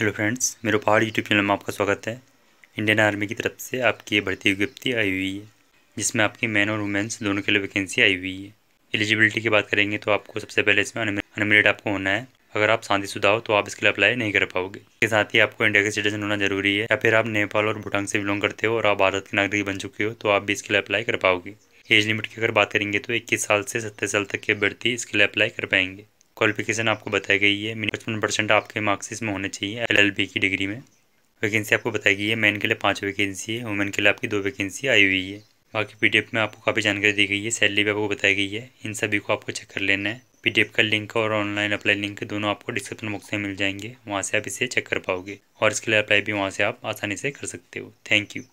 hello friends मेरे पहाड़ YouTube channel में आपका स्वागत है इंडियन आर्मी की तरफ से आपकी ये भर्ती विज्ञप्ति आई हुई है जिसमें आपकी मैन और वुमेन्स दोनों के लिए वैकेंसी आई हुई है एलिजिबिलिटी की बात करेंगे तो आपको सबसे पहले इसमें अनमेरिड आपको होना है अगर आप शांति सुधा हो तो आप इसके लिए अप्लाई नहीं कर पाओगे इसके साथ ही आपको इंडिया का सिटीजन होना जरूरी है या फिर आप नेपाल और भूटान से बिलोंग करते हो और आप भारत के नागरिक बन चुके हो तो आप भी इसके लिए अप्लाई कर पाओगे एज लिमिट की अगर बात करेंगे तो इक्कीस साल से सत्तर साल तक के अभ्यर्थी इसके लिए अप्लाई कर पाएंगे क्वालिफिकेशन आपको बताई गई है मिनिमम पचपन परसेंट आपके मार्क्स इसमें होने चाहिए एलएलबी की डिग्री में वैकेंसी आपको बताई गई है मैन के लिए पाँच वैकेंसी है वुमेन के लिए आपकी दो वैकेंसी आई हुई है बाकी पी में आपको काफ़ी जानकारी दी गई है सैलरी भी आपको बताई गई है इन सभी को आपको चेक कर लेना है पी का लिंक और ऑनलाइन अप्लाई लिंक दोनों आपको डिस्क्रिप्शन बॉक्स में मिल जाएंगे वहाँ से आप इसे चेक कर पाओगे और इसके लिए अप्लाई भी वहाँ से आप आसानी से कर सकते हो थैंक यू